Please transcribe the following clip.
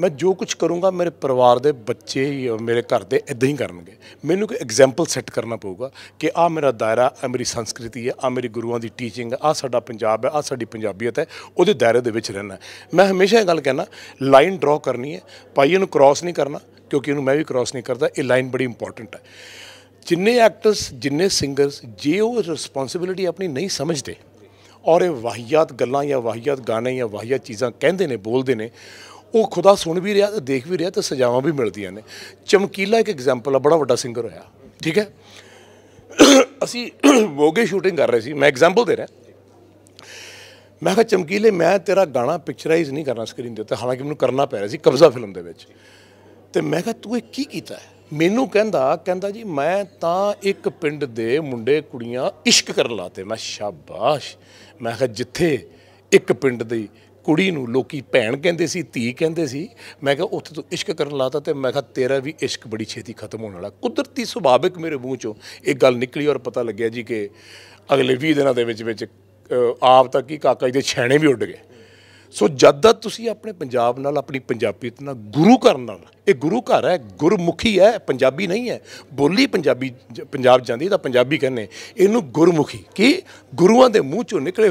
ਮੈਂ ਜੋ ਕੁਝ ਕਰੂੰਗਾ ਮੇਰੇ ਪਰਿਵਾਰ ਦੇ ਬੱਚੇ ਮੇਰੇ ਘਰ ਦੇ ਇਦਾਂ ਹੀ ਕਰਨਗੇ ਮੈਨੂੰ ਕੋਈ ਐਗਜ਼ਾਮਪਲ ਸੈੱਟ ਕਰਨਾ ਪਊਗਾ ਕਿ ਆ ਮੇਰਾ ਦਾਇਰਾ ਆ ਮੇਰੀ ਸੰਸਕ੍ਰਿਤੀ ਹੈ ਆ ਮੇਰੀ ਗੁਰੂਆਂ ਦੀ ਟੀਚਿੰਗ ਆ ਸਾਡਾ ਪੰਜਾਬ ਹੈ ਆ ਸਾਡੀ ਪੰਜਾਬੀਅਤ ਹੈ ਉਹਦੇ ਦਾਇਰੇ ਦੇ ਵਿੱਚ ਰਹਿਣਾ ਮੈਂ ਹਮੇਸ਼ਾ ਇਹ ਗੱਲ ਕਹਿਣਾ ਲਾਈਨ ਡਰਾ ਕਰਨੀ ਹੈ ਪਾਈ ਇਹਨੂੰ ਕ੍ਰਾਸ ਨਹੀਂ ਕਰਨਾ ਕਿਉਂਕਿ ਇਹਨੂੰ ਮੈਂ ਵੀ ਕ੍ਰਾਸ ਨਹੀਂ ਕਰਦਾ ਇਹ ਲਾਈਨ ਬੜੀ ਇੰਪੋਰਟੈਂਟ ਹੈ ਜਿੰਨੇ ਐਕਟਰਸ ਜਿੰਨੇ ਸਿੰਗਰਸ ਜੇ ਉਹ ਰਿਸਪੌਂਸਿਬਿਲਟੀ ਆਪਣੀ ਨਹੀਂ ਸਮਝਦੇ ਔਰ ਇਹ ਵਾਹੀਆਤ ਗੱਲਾਂ ਜਾਂ ਵਾਹੀਆਤ ਗਾਣੇ ਜਾਂ ਵਾਹੀਆਤ ਚੀਜ਼ਾਂ ਕਹਿੰਦੇ ਨੇ ਬੋਲਦੇ ਨੇ ਉਹ ਖੁਦਾ ਸੁਣ ਵੀ ਰਿਹਾ ਤੇ ਦੇਖ ਵੀ ਰਿਹਾ ਤੇ ਸਜ਼ਾਵਾਂ ਵੀ ਮਿਲਦੀਆਂ ਨੇ ਚਮਕੀਲਾ ਇੱਕ ਐਗਜ਼ਾਮਪਲ ਆ ਬੜਾ ਵੱਡਾ ਸਿੰਗਰ ਹੋਇਆ ਠੀਕ ਹੈ ਅਸੀਂ ਵੋਗੇ ਸ਼ੂਟਿੰਗ ਕਰ ਰਹੇ ਸੀ ਮੈਂ ਐਗਜ਼ਾਮਪਲ ਦੇ ਰਿਹਾ ਮੈਂ ਕਿਹਾ ਚਮਕੀਲੇ ਮੈਂ ਤੇਰਾ ਗਾਣਾ ਪਿਕਚਰਾਈਜ਼ ਨਹੀਂ ਕਰਨਾ ਸਕਰੀਨ ਦੇ ਉੱਤੇ ਹਾਲਾਂਕਿ ਮੈਨੂੰ ਕਰਨਾ ਪੈ ਰਿਹਾ ਸੀ ਕਬਜ਼ਾ ਫਿਲਮ ਦੇ ਵਿੱਚ ਤੇ ਮੈਂ ਕਿਹਾ ਤੂੰ ਇਹ ਕੀ ਕੀਤਾ ਮੈਨੂੰ ਕਹਿੰਦਾ ਕਹਿੰਦਾ ਜੀ ਮੈਂ ਤਾਂ ਇੱਕ ਪਿੰਡ ਦੇ ਮੁੰਡੇ ਕੁੜੀਆਂ ਇਸ਼ਕ ਕਰਨ ਲਾਤੇ ਮੈਂ ਸ਼ਾਬਾਸ਼ ਮੈਂ ਕਿਹਾ ਜਿੱਥੇ ਇੱਕ ਪਿੰਡ ਦੀ ਕੁੜੀ ਨੂੰ ਲੋਕੀ ਭੈਣ ਕਹਿੰਦੇ ਸੀ ਧੀ ਕਹਿੰਦੇ ਸੀ ਮੈਂ ਕਿਹਾ ਉੱਥੇ ਤੂੰ ਇਸ਼ਕ ਕਰਨ ਲਾਤਾ ਤੇ ਮੈਂ ਕਿਹਾ ਤੇਰਾ ਵੀ ਇਸ਼ਕ ਬੜੀ ਛੇਤੀ ਖਤਮ ਹੋਣ ਵਾਲਾ ਕੁਦਰਤੀ ਸੁਭਾਵਿਕ ਮੇਰੇ ਮੂੰਹ ਚੋਂ ਇਹ ਗੱਲ ਨਿਕਲੀ ਔਰ ਪਤਾ ਲੱਗਿਆ ਜੀ ਕਿ ਅਗਲੇ 20 ਦਿਨਾਂ ਦੇ ਵਿੱਚ ਵਿੱਚ ਆਪ ਤੱਕ ਹੀ ਕਾਕਾ ਜੀ ਦੇ ਛੈਣੇ ਵੀ ਉੱਡ ਗਏ ਸੋ ਜਦ ਤੱਕ ਤੁਸੀਂ ਆਪਣੇ ਪੰਜਾਬ ਨਾਲ ਆਪਣੀ ਪੰਜਾਬੀ ਨਾਲ ਗੁਰੂ ਘਰ ਨਾਲ ਇਹ ਗੁਰੂ ਘਰ ਹੈ ਗੁਰਮੁਖੀ ਹੈ ਪੰਜਾਬੀ ਨਹੀਂ ਹੈ ਬੋਲੀ ਪੰਜਾਬੀ ਪੰਜਾਬ ਜਾਂਦੀ ਤਾਂ ਪੰਜਾਬੀ ਕਹਿੰਦੇ ਇਹਨੂੰ ਗੁਰਮੁਖੀ ਕੀ ਗੁਰੂਆਂ ਦੇ ਮੂੰਹ ਚੋਂ ਨਿਕਲੇ